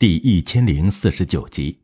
第一千零四十九集，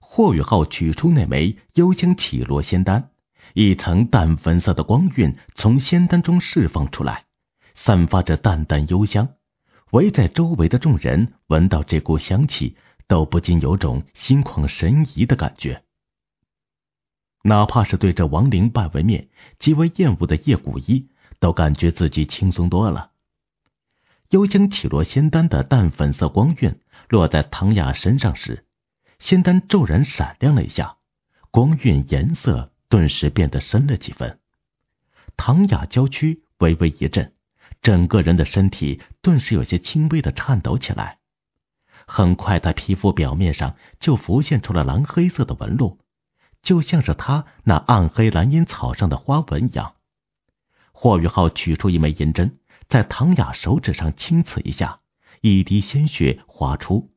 霍雨浩取出那枚幽香绮罗仙丹，一层淡粉色的光晕从仙丹中释放出来，散发着淡淡幽香，围在周围的众人闻到这股香气，都不禁有种心旷神怡的感觉。哪怕是对这亡灵半为面极为厌恶的叶古一，都感觉自己轻松多了。幽香绮罗仙丹的淡粉色光晕。落在唐雅身上时，仙丹骤然闪亮了一下，光晕颜色顿时变得深了几分。唐雅娇躯微微一震，整个人的身体顿时有些轻微的颤抖起来。很快，她皮肤表面上就浮现出了蓝黑色的纹路，就像是她那暗黑蓝银草上的花纹一样。霍宇浩取出一枚银针，在唐雅手指上轻刺一下。一滴鲜血滑出，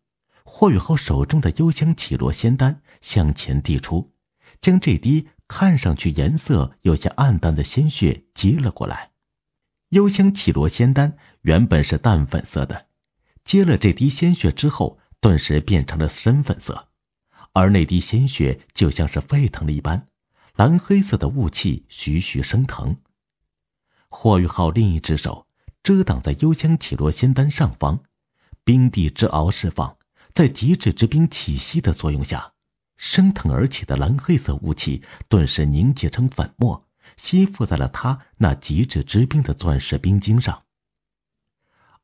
霍雨浩手中的幽香绮罗仙丹向前递出，将这滴看上去颜色有些暗淡的鲜血接了过来。幽香绮罗仙丹原本是淡粉色的，接了这滴鲜血之后，顿时变成了深粉色。而那滴鲜血就像是沸腾了一般，蓝黑色的雾气徐徐升腾。霍雨浩另一只手遮挡在幽香绮罗仙丹上方。冰地之鳌释放在极致之冰气息的作用下，升腾而起的蓝黑色雾气顿时凝结成粉末，吸附在了他那极致之冰的钻石冰晶上。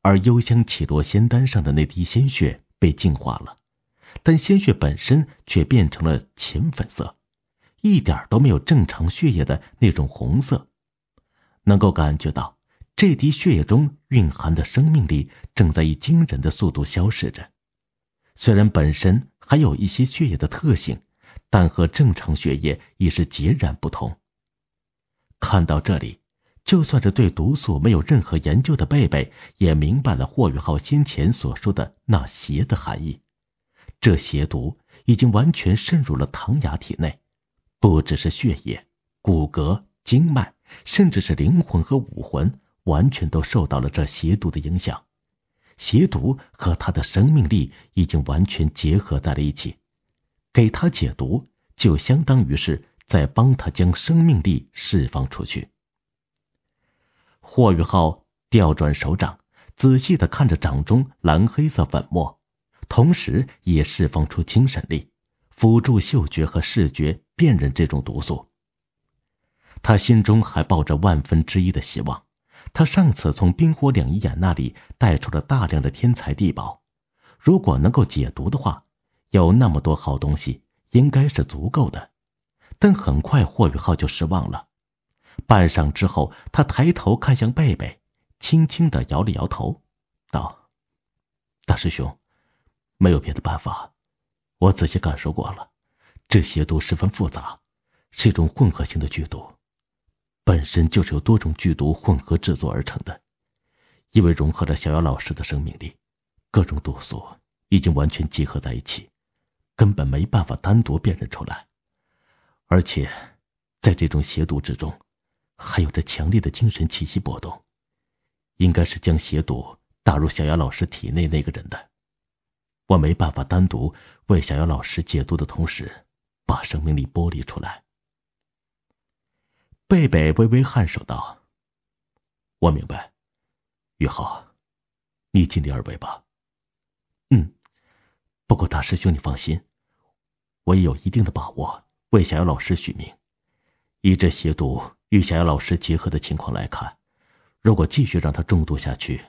而幽香绮罗仙丹上的那滴鲜血被净化了，但鲜血本身却变成了浅粉色，一点都没有正常血液的那种红色，能够感觉到。这滴血液中蕴含的生命力正在以惊人的速度消逝着。虽然本身还有一些血液的特性，但和正常血液已是截然不同。看到这里，就算是对毒素没有任何研究的贝贝，也明白了霍宇浩先前所说的那“邪”的含义。这邪毒已经完全渗入了唐雅体内，不只是血液、骨骼、经脉，甚至是灵魂和武魂。完全都受到了这邪毒的影响，邪毒和他的生命力已经完全结合在了一起，给他解毒就相当于是在帮他将生命力释放出去。霍宇浩调转手掌，仔细的看着掌中蓝黑色粉末，同时也释放出精神力，辅助嗅觉和视觉辨认这种毒素。他心中还抱着万分之一的希望。他上次从冰火两仪眼那里带出了大量的天才地宝，如果能够解毒的话，有那么多好东西应该是足够的。但很快霍雨浩就失望了。半晌之后，他抬头看向贝贝，轻轻的摇了摇头，道：“大师兄，没有别的办法。我仔细感受过了，这邪毒十分复杂，是一种混合型的剧毒。”本身就是由多种剧毒混合制作而成的，因为融合了小妖老师的生命力，各种毒素已经完全结合在一起，根本没办法单独辨认出来。而且，在这种邪毒之中，还有着强烈的精神气息波动，应该是将邪毒打入小妖老师体内那个人的。我没办法单独为小妖老师解毒的同时，把生命力剥离出来。贝贝微微颔首道：“我明白，雨浩，你尽力而为吧。嗯，不过大师兄，你放心，我也有一定的把握。为小妖老师取名，以这邪毒与小妖老师结合的情况来看，如果继续让他中毒下去，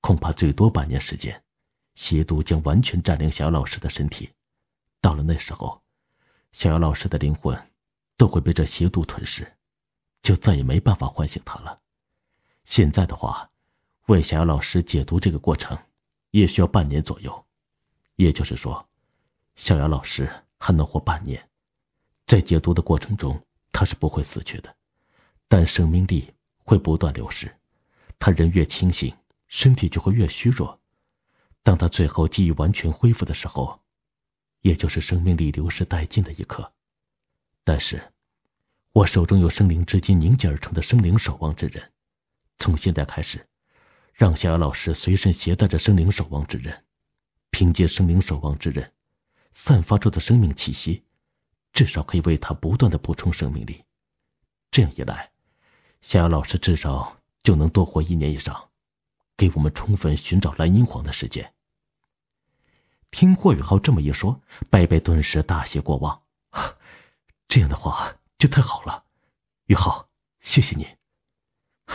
恐怕最多半年时间，邪毒将完全占领小妖老师的身体。到了那时候，小妖老师的灵魂都会被这邪毒吞噬。”就再也没办法唤醒他了。现在的话，为小雅老师解毒这个过程也需要半年左右，也就是说，小雅老师还能活半年。在解毒的过程中，他是不会死去的，但生命力会不断流失。他人越清醒，身体就会越虚弱。当他最后记忆完全恢复的时候，也就是生命力流失殆尽的一刻。但是。我手中有生灵之金凝结而成的生灵守望之刃，从现在开始，让逍遥老师随身携带着生灵守望之刃，凭借生灵守望之刃散发出的生命气息，至少可以为他不断的补充生命力。这样一来，小雅老师至少就能多活一年以上，给我们充分寻找蓝银皇的时间。听霍雨浩这么一说，贝贝顿时大喜过望，这样的话。这太好了，宇浩，谢谢你。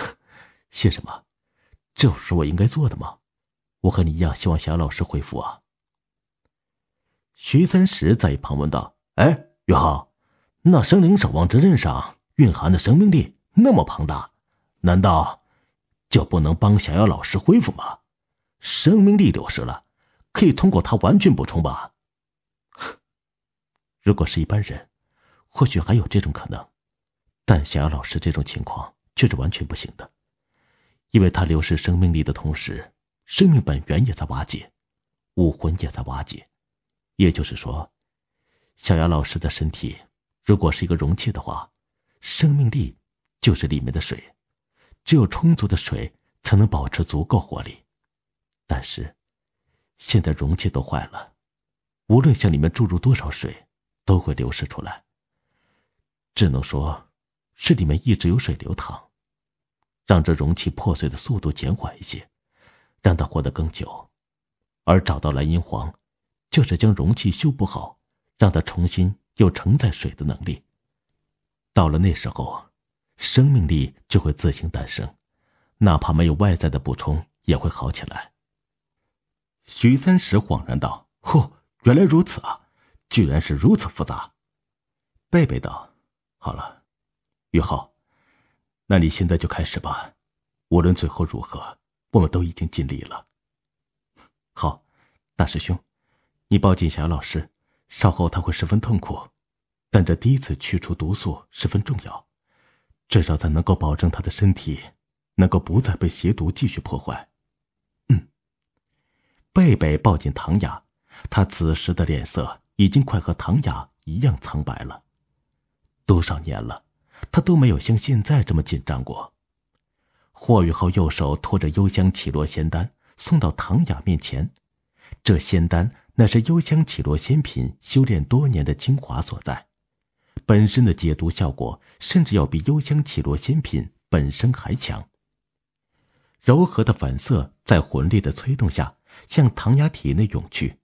谢什么？这不是我应该做的吗？我和你一样，希望小老师恢复啊。徐三石在一旁问道：“哎，宇浩，那生灵守望之刃上蕴含的生命力那么庞大，难道就不能帮小妖老师恢复吗？生命力流失了，可以通过它完全补充吧？如果是一般人。”或许还有这种可能，但小雅老师这种情况却是完全不行的，因为他流失生命力的同时，生命本源也在瓦解，武魂也在瓦解。也就是说，小雅老师的身体如果是一个容器的话，生命力就是里面的水，只有充足的水才能保持足够活力。但是，现在容器都坏了，无论向里面注入多少水，都会流失出来。只能说是里面一直有水流淌，让这容器破碎的速度减缓一些，让它活得更久。而找到蓝银皇，就是将容器修补好，让它重新有承载水的能力。到了那时候，生命力就会自行诞生，哪怕没有外在的补充，也会好起来。徐三石恍然道：“嚯，原来如此啊！居然是如此复杂。”贝贝道：“好了，于浩，那你现在就开始吧。无论最后如何，我们都已经尽力了。好，大师兄，你抱紧小老师，稍后他会十分痛苦，但这第一次去除毒素十分重要，至少咱能够保证他的身体能够不再被邪毒继续破坏。嗯，贝贝抱紧唐雅，他此时的脸色已经快和唐雅一样苍白了。多少年了，他都没有像现在这么紧张过。霍雨浩右手托着幽香起落仙丹，送到唐雅面前。这仙丹乃是幽香起落仙品修炼多年的精华所在，本身的解毒效果甚至要比幽香起落仙品本身还强。柔和的粉色在魂力的催动下，向唐雅体内涌去。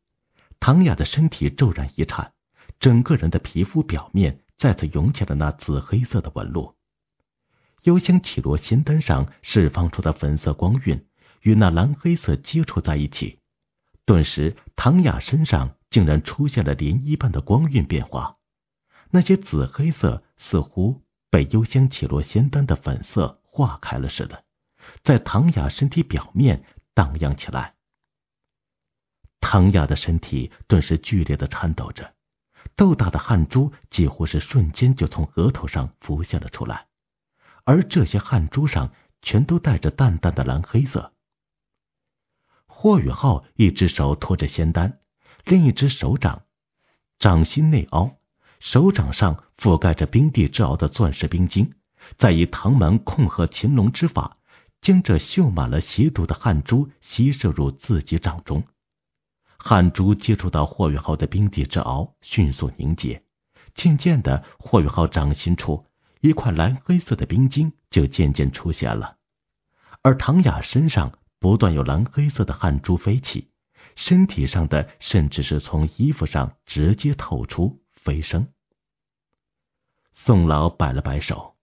唐雅的身体骤然一颤，整个人的皮肤表面。再次涌起了那紫黑色的纹路，幽香绮罗仙丹上释放出的粉色光晕与那蓝黑色接触在一起，顿时唐雅身上竟然出现了涟漪般的光晕变化，那些紫黑色似乎被幽香绮罗仙丹的粉色化开了似的，在唐雅身体表面荡漾起来。唐雅的身体顿时剧烈的颤抖着。豆大的汗珠几乎是瞬间就从额头上浮现了出来，而这些汗珠上全都带着淡淡的蓝黑色。霍宇浩一只手托着仙丹，另一只手掌掌心内凹，手掌上覆盖着冰帝之敖的钻石冰晶，再以唐门控鹤擒龙之法，将这绣满了邪毒的汗珠吸射入自己掌中。汗珠接触到霍雨浩的冰底之鳌，迅速凝结。渐渐的，霍雨浩掌心处一块蓝黑色的冰晶就渐渐出现了。而唐雅身上不断有蓝黑色的汗珠飞起，身体上的甚至是从衣服上直接透出飞升。宋老摆了摆手，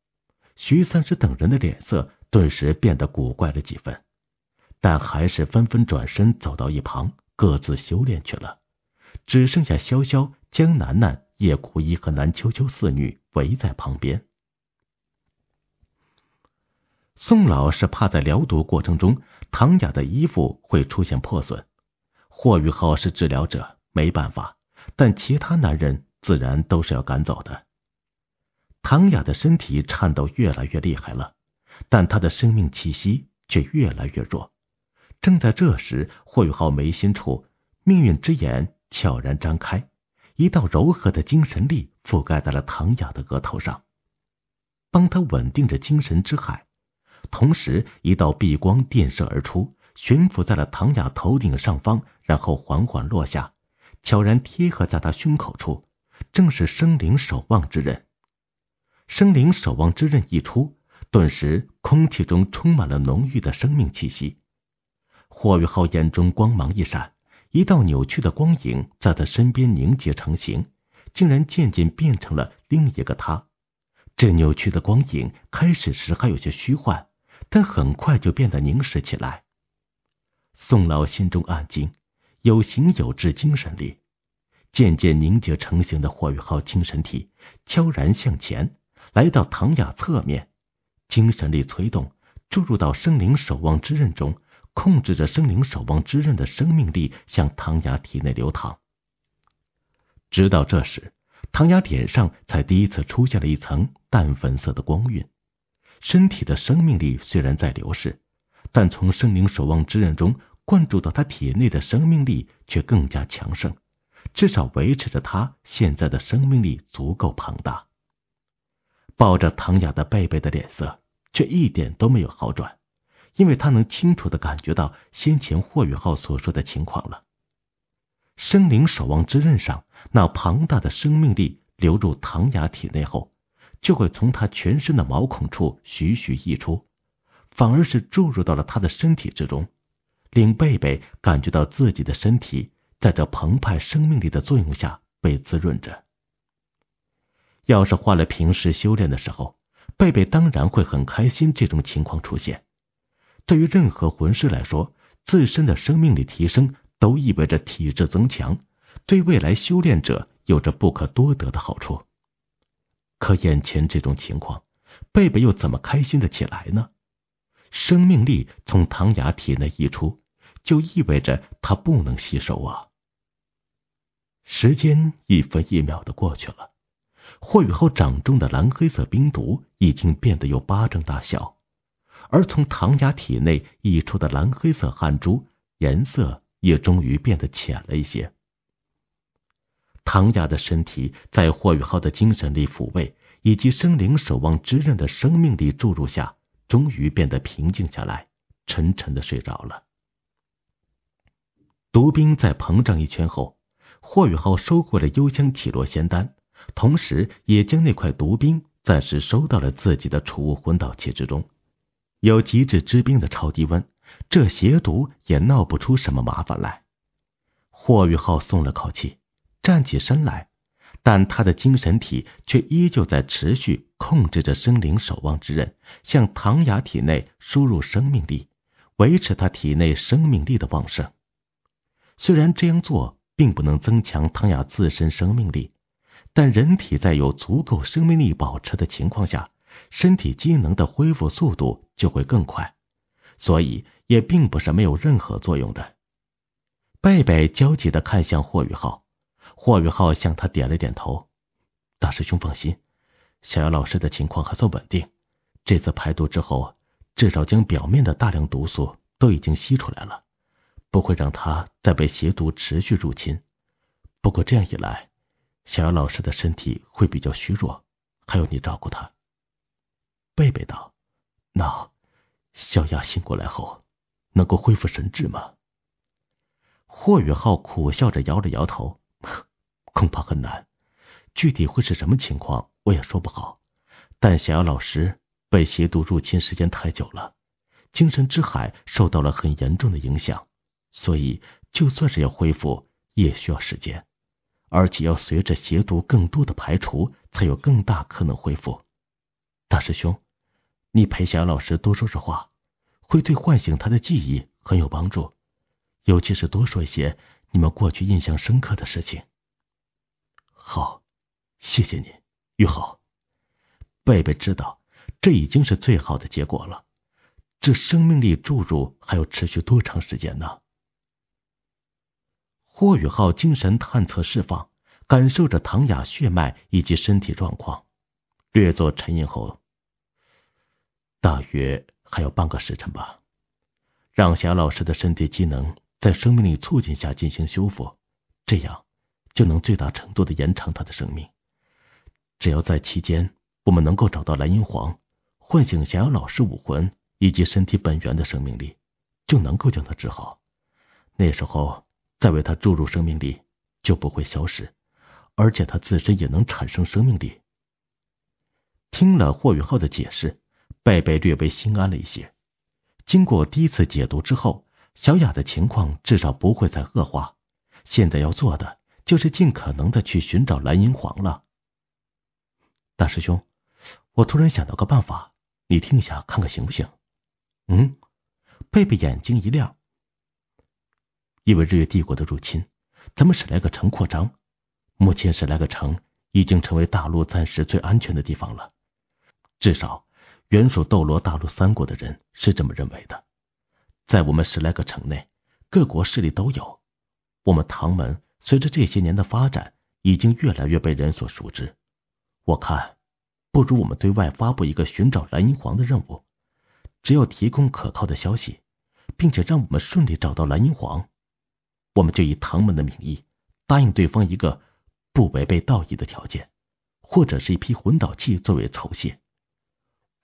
徐三石等人的脸色顿时变得古怪了几分，但还是纷纷转身走到一旁。各自修炼去了，只剩下潇潇、江楠楠、叶苦一和南秋秋四女围在旁边。宋老是怕在疗毒过程中唐雅的衣服会出现破损，霍雨浩是治疗者，没办法。但其他男人自然都是要赶走的。唐雅的身体颤抖越来越厉害了，但她的生命气息却越来越弱。正在这时，霍雨浩眉心处命运之眼悄然张开，一道柔和的精神力覆盖在了唐雅的额头上，帮他稳定着精神之海。同时，一道碧光电射而出，悬浮在了唐雅头顶上方，然后缓缓落下，悄然贴合在他胸口处。正是生灵守望之刃。生灵守望之刃一出，顿时空气中充满了浓郁的生命气息。霍雨浩眼中光芒一闪，一道扭曲的光影在他身边凝结成型，竟然渐渐变成了另一个他。这扭曲的光影开始时还有些虚幻，但很快就变得凝实起来。宋老心中暗惊，有形有质，精神力渐渐凝结成型的霍雨浩精神体悄然向前，来到唐雅侧面，精神力催动，注入到生灵守望之刃中。控制着生灵守望之刃的生命力向唐雅体内流淌。直到这时，唐雅脸上才第一次出现了一层淡粉色的光晕。身体的生命力虽然在流逝，但从生灵守望之刃中灌注到他体内的生命力却更加强盛，至少维持着他现在的生命力足够庞大。抱着唐雅的贝贝的脸色却一点都没有好转。因为他能清楚的感觉到先前霍雨浩所说的情况了，生灵守望之刃上那庞大的生命力流入唐雅体内后，就会从她全身的毛孔处徐徐溢出，反而是注入到了她的身体之中，令贝贝感觉到自己的身体在这澎湃生命力的作用下被滋润着。要是换了平时修炼的时候，贝贝当然会很开心这种情况出现。对于任何魂师来说，自身的生命力提升都意味着体质增强，对未来修炼者有着不可多得的好处。可眼前这种情况，贝贝又怎么开心的起来呢？生命力从唐雅体内溢出，就意味着他不能吸收啊！时间一分一秒的过去了，霍雨浩掌中的蓝黑色冰毒已经变得有巴掌大小。而从唐雅体内溢出的蓝黑色汗珠颜色也终于变得浅了一些。唐雅的身体在霍雨浩的精神力抚慰以及生灵守望之刃的生命力注入下，终于变得平静下来，沉沉的睡着了。毒兵在膨胀一圈后，霍雨浩收过了幽香起落仙丹，同时也将那块毒兵暂时收到了自己的储物魂导器之中。有极致之冰的超低温，这邪毒也闹不出什么麻烦来。霍雨浩松了口气，站起身来，但他的精神体却依旧在持续控制着生灵守望之刃，向唐雅体内输入生命力，维持他体内生命力的旺盛。虽然这样做并不能增强唐雅自身生命力，但人体在有足够生命力保持的情况下，身体机能的恢复速度。就会更快，所以也并不是没有任何作用的。贝贝焦急的看向霍雨浩，霍雨浩向他点了点头。大师兄放心，小姚老师的情况还算稳定。这次排毒之后，至少将表面的大量毒素都已经吸出来了，不会让他再被邪毒持续入侵。不过这样一来，小姚老师的身体会比较虚弱，还有你照顾他。贝贝道：“那。”小雅醒过来后，能够恢复神智吗？霍宇浩苦笑着摇了摇头，恐怕很难。具体会是什么情况，我也说不好。但小雅老师被邪毒入侵时间太久了，精神之海受到了很严重的影响，所以就算是要恢复，也需要时间，而且要随着邪毒更多的排除，才有更大可能恢复。大师兄。你陪小老师多说说话，会对唤醒他的记忆很有帮助，尤其是多说一些你们过去印象深刻的事情。好，谢谢你，玉浩。贝贝知道，这已经是最好的结果了。这生命力注入还要持续多长时间呢？霍宇浩精神探测释放，感受着唐雅血脉以及身体状况，略作沉吟后。大约还要半个时辰吧，让霞老师的身体机能在生命力促进下进行修复，这样就能最大程度的延长他的生命。只要在期间，我们能够找到蓝银皇，唤醒霞老师武魂以及身体本源的生命力，就能够将他治好。那时候再为他注入生命力，就不会消失，而且他自身也能产生生命力。听了霍雨浩的解释。贝贝略微心安了一些。经过第一次解毒之后，小雅的情况至少不会再恶化。现在要做的就是尽可能的去寻找蓝银皇了。大师兄，我突然想到个办法，你听一下，看看行不行？嗯？贝贝眼睛一亮。因为日月帝国的入侵，咱们史莱克城扩张，目前史莱克城已经成为大陆暂时最安全的地方了，至少。原属斗罗大陆三国的人是这么认为的，在我们十来个城内，各国势力都有。我们唐门随着这些年的发展，已经越来越被人所熟知。我看，不如我们对外发布一个寻找蓝银皇的任务，只要提供可靠的消息，并且让我们顺利找到蓝银皇，我们就以唐门的名义答应对方一个不违背道义的条件，或者是一批魂导器作为酬谢。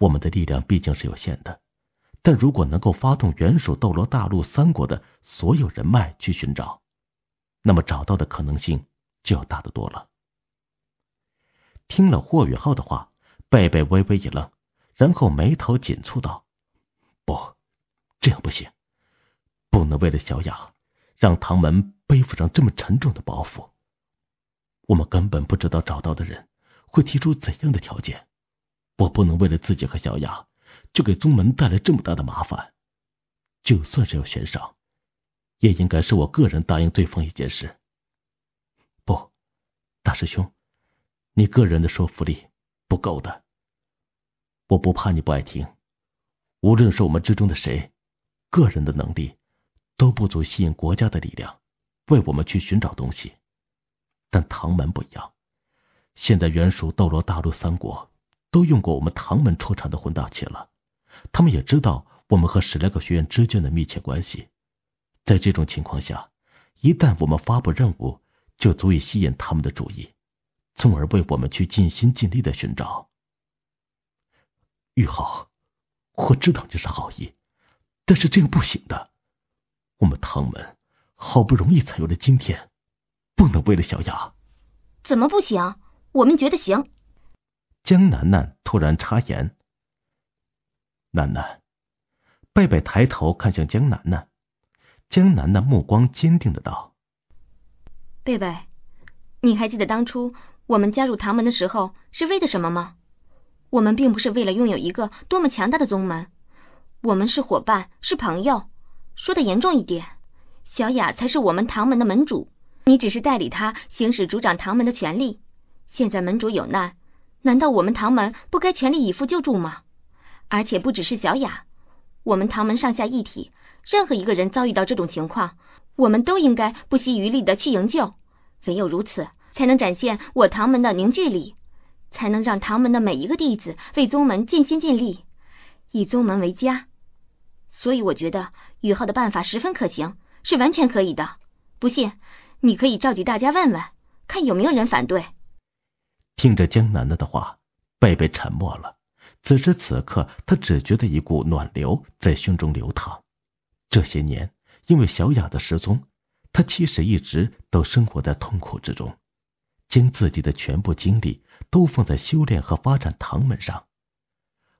我们的力量毕竟是有限的，但如果能够发动原属斗罗大陆三国的所有人脉去寻找，那么找到的可能性就要大得多了。听了霍雨浩的话，贝贝微微一愣，然后眉头紧蹙道：“不，这样不行，不能为了小雅，让唐门背负上这么沉重的包袱。我们根本不知道找到的人会提出怎样的条件。”我不能为了自己和小雅，就给宗门带来这么大的麻烦。就算是要悬赏，也应该是我个人答应对方一件事。不，大师兄，你个人的说服力不够的。我不怕你不爱听，无论是我们之中的谁，个人的能力都不足吸引国家的力量，为我们去寻找东西。但唐门不一样，现在原属斗罗大陆三国。都用过我们唐门出产的混搭器了，他们也知道我们和史莱克学院之间的密切关系。在这种情况下，一旦我们发布任务，就足以吸引他们的注意，从而为我们去尽心尽力的寻找。玉浩，我知道你是好意，但是这样不行的。我们唐门好不容易才有了今天，不能为了小雅。怎么不行？我们觉得行。江楠楠突然插言：“楠楠，贝贝抬头看向江楠楠，江楠楠目光坚定的道：‘贝贝，你还记得当初我们加入唐门的时候是为的什么吗？我们并不是为了拥有一个多么强大的宗门，我们是伙伴，是朋友。说的严重一点，小雅才是我们唐门的门主，你只是代理他行使主掌唐门的权利。现在门主有难。”难道我们唐门不该全力以赴救助吗？而且不只是小雅，我们唐门上下一体，任何一个人遭遇到这种情况，我们都应该不惜余力的去营救。唯有如此，才能展现我唐门的凝聚力，才能让唐门的每一个弟子为宗门尽心尽力，以宗门为家。所以我觉得宇浩的办法十分可行，是完全可以的。不信，你可以召集大家问问，看有没有人反对。听着江楠楠的话，贝贝沉默了。此时此刻，他只觉得一股暖流在胸中流淌。这些年，因为小雅的失踪，他其实一直都生活在痛苦之中，将自己的全部精力都放在修炼和发展唐门上。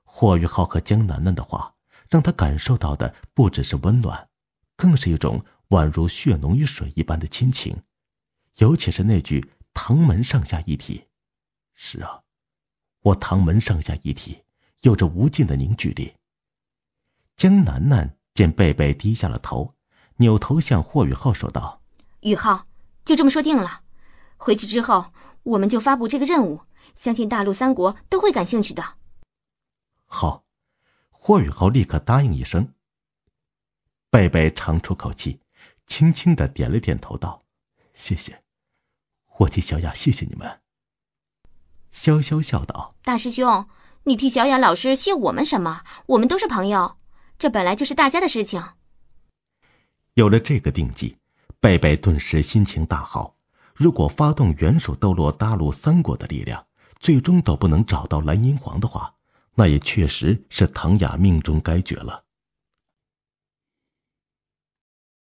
霍雨浩和江楠楠的话，让他感受到的不只是温暖，更是一种宛如血浓于水一般的亲情。尤其是那句“唐门上下一体”。是啊，我唐门上下一体，有着无尽的凝聚力。江楠楠见贝贝低下了头，扭头向霍雨浩说道：“雨浩，就这么说定了。回去之后，我们就发布这个任务，相信大陆三国都会感兴趣的。”好，霍雨浩立刻答应一声。贝贝长出口气，轻轻的点了点头，道：“谢谢，我替小雅谢谢你们。”潇潇笑道：“大师兄，你替小雅老师谢我们什么？我们都是朋友，这本来就是大家的事情。”有了这个定计，贝贝顿时心情大好。如果发动元首斗罗大陆三国的力量，最终都不能找到蓝银皇的话，那也确实是唐雅命中该绝了。